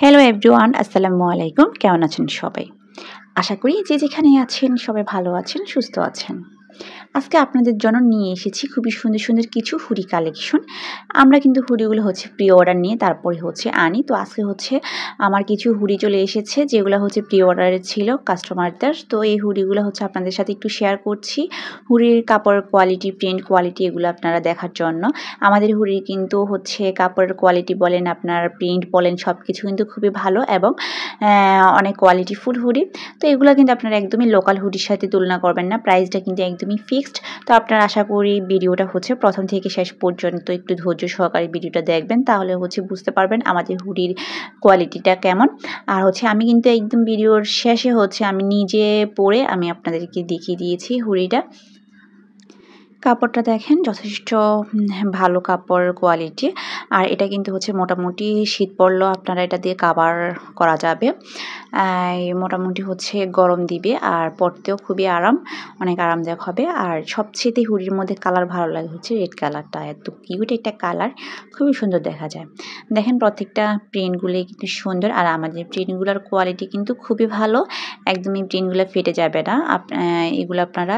hello everyone আসসালামু আলাইকুম কেমন আছেন সবাই আশা করি যে যেখানে আছেন সবাই ভালো আছেন সুস্থ আছেন আজকে আপনাদের জন্য নিয়ে এসেছি খুবই সুন্দর সুন্দর কিছু হুড়ি কালেকশন আমরা কিন্তু হুড়িগুলো হচ্ছে প্রি অর্ডার নিয়ে তারপরে হচ্ছে আনি তো আজকে হচ্ছে আমার কিছু হুড়ি চলে এসেছে যেগুলো হচ্ছে প্রি অর্ডারের ছিল কাস্টমারদের তো এই হুড়িগুলো হচ্ছে আপনাদের সাথে একটু শেয়ার করছি হুড়ির কাপড় কোয়ালিটি প্রিন্ট কোয়ালিটি এগুলো আপনারা দেখার জন্য আমাদের হুড়ির কিন্তু হচ্ছে কাপড়ের কোয়ালিটি বলেন আপনার প্রিন্ট বলেন সব কিছু কিন্তু খুবই ভালো এবং অনেক কোয়ালিটিফুল হুড়ি তো এগুলো কিন্তু আপনারা একদমই লোকাল হুডির সাথে তুলনা করবেন না প্রাইসটা কিন্তু একদমই ফিক্স ফিক্সড তো আপনার আশা করি ভিডিওটা হচ্ছে প্রথম থেকে শেষ পর্যন্ত একটু ধৈর্য সহকারে ভিডিওটা দেখবেন তাহলে হচ্ছে বুঝতে পারবেন আমাদের হুডির কোয়ালিটিটা কেমন আর হচ্ছে আমি কিন্তু একদম ভিডিওর শেষে হচ্ছে আমি নিজে পরে আমি আপনাদেরকে দেখিয়ে দিয়েছি হুডিটা কাপড়টা দেখেন যথেষ্ট ভালো কাপড় কোয়ালিটি আর এটা কিন্তু হচ্ছে মোটামুটি শীত পড়লো আপনারা এটা দিয়ে কাভার করা যাবে মোটামুটি হচ্ছে গরম দিবে আর পরতেও খুবই আরাম অনেক আরামদায়ক হবে আর সবচেয়েতে হুড়ির মধ্যে কালার ভালো লাগে হচ্ছে রেড কালারটা এত কিউট একটা কালার খুবই সুন্দর দেখা যায় দেখেন প্রত্যেকটা প্রিন্টগুলি কিন্তু সুন্দর আর আমাদের প্রিন্টগুলোর কোয়ালিটি কিন্তু খুবই ভালো একদমই প্রিন্টগুলো ফেটে যাবে না এগুলো আপনারা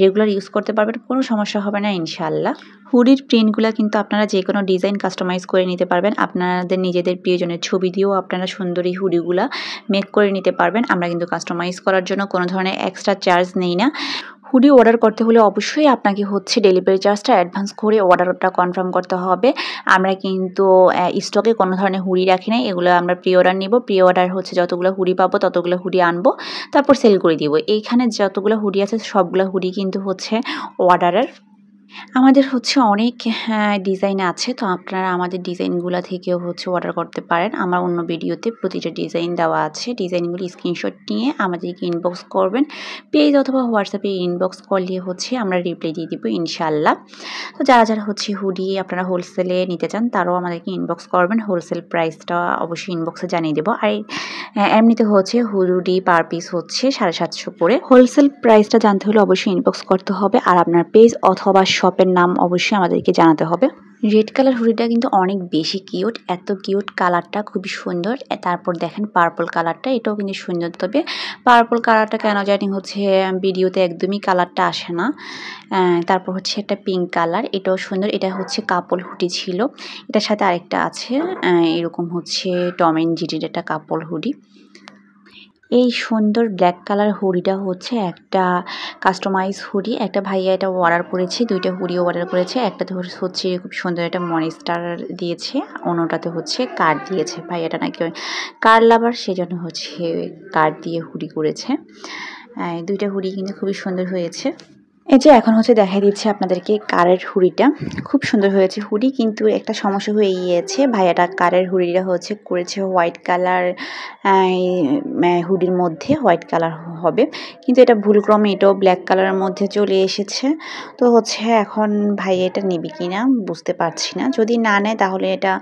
রেগুলার ইউজ করতে পারবেন কোনো সমস্যা হবে না ইনশাল্লাহ হুডির প্রিন্টগুলো কিন্তু আপনারা যে কোনো ডিজাইন কাস্টমাইজ করে নিতে পারবেন আপনাদের নিজেদের প্রিয়জনের ছবি দিয়েও আপনারা সুন্দরী হুডিগুলো মেক করে নিতে পারবেন আমরা কিন্তু কাস্টমাইজ করার জন্য কোনো ধরনের এক্সট্রা চার্জ নেই না হুডি অর্ডার করতে হলে অবশ্যই আপনাকে হচ্ছে ডেলিভারি চার্জটা অ্যাডভান্স করে অর্ডারটা কনফার্ম করতে হবে আমরা কিন্তু স্টকে কোনো ধরনের হুডি রাখি না এগুলো আমরা প্রি অর্ডার নিব প্রি অর্ডার হচ্ছে যতগুলো হুডি পাবো ততগুলো হুডি আনবো তারপর সেল করে দিব এইখানে যতগুলো হুডি আছে সবগুলো হুডি কিন্তু হচ্ছে অর্ডারের আমাদের হচ্ছে অনেক ডিজাইন হ্যাঁ, আছে তো আপনারা আমাদের ডিজাইনগুলো থেকেও হচ্ছে অর্ডার করতে পারেন আমার অন্য ভিডিওতে প্রতিটা ডিজাইন দেওয়া আছে ডিজাইনগুলি স্ক্রিনশট নিয়ে আমাদেরকে ইনবক্স করবেন পেজ অথবা হোয়াটসঅ্যাপে ইনবক্স করলে হচ্ছে আমরা রিপ্লাই দিয়ে দিব ইনশাল্লাহ তো যারা যারা হচ্ছে হুডি আপনারা হোলসেলে নিতে চান তারাও আমাদেরকে ইনবক্স করবেন হোলসেল প্রাইসটা অবশ্যই ইনবক্সে জানিয়ে দেবো আর হ্যাঁ, এমনিতে হচ্ছে হুডি পার পিস হচ্ছে সাড়ে সাতশো করে হোলসেল প্রাইসটা জানতে হলে অবশ্যই ইনবক্স করতে হবে আর আপনার পেজ অথবা শপের নাম অবশ্যই আমাদেরকে জানাতে হবে রেড কালার হুডিটা কিন্তু অনেক বেশি কিউট এত কিউট কালারটা খুবই সুন্দর তারপর দেখেন পার্পল কালারটা এটাও কিন্তু সুন্দর তবে পার্পল কালারটা কেন জানি হচ্ছে ভিডিওতে একদমই কালারটা আসে না তারপর হচ্ছে একটা পিঙ্ক কালার এটাও সুন্দর এটা হচ্ছে কাপল হুডি ছিল এটার সাথে আরেকটা আছে এরকম হচ্ছে টম অ্যান্ড জিরির একটা কাপল হুডি এই সুন্দর ব্ল্যাক কালার হুডিটা হচ্ছে একটা কাস্টমাইজ হুডি একটা ভাইয়া এটা অর্ডার করেছে দুইটা হুডি অর্ডার করেছে তো হচ্ছে খুব সুন্দর একটা মনিস্টার দিয়েছে অন্যটাতে হচ্ছে কার্ড দিয়েছে ভাইয়াটা নাকি কার লাভার সেজন্য হচ্ছে কার্ড দিয়ে হুডি করেছে দুইটা হুডি কিন্তু খুবই সুন্দর হয়েছে এই যে এখন হচ্ছে দেখাই দিচ্ছে আপনাদেরকে কারের হুড়িটা খুব সুন্দর হয়েছে হুড়ি কিন্তু একটা সমস্যা হয়ে গিয়েছে ভাইয়াটা কারের হুড়িটা হচ্ছে করেছে হোয়াইট কালার হুডির মধ্যে হোয়াইট কালার হবে কিন্তু এটা ভুলক্রমে এটাও ব্ল্যাক কালারের মধ্যে চলে এসেছে তো হচ্ছে এখন ভাই এটা নেবে কি না বুঝতে পারছি না যদি না নেয় তাহলে এটা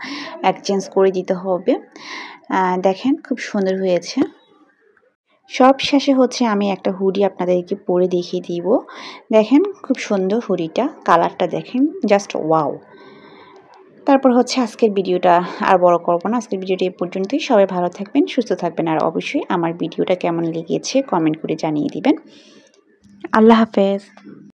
এক্সচেঞ্জ করে দিতে হবে দেখেন খুব সুন্দর হয়েছে সব শেষে হচ্ছে আমি একটা হুডি আপনাদেরকে পরে দেখিয়ে দিব দেখেন খুব সুন্দর হুডিটা কালারটা দেখেন জাস্ট ওয়াও তারপর হচ্ছে আজকের ভিডিওটা আর বড় করবো না আজকের ভিডিওটা এ পর্যন্তই সবাই ভালো থাকবেন সুস্থ থাকবেন আর অবশ্যই আমার ভিডিওটা কেমন লেগেছে কমেন্ট করে জানিয়ে দিবেন আল্লাহ হাফেজ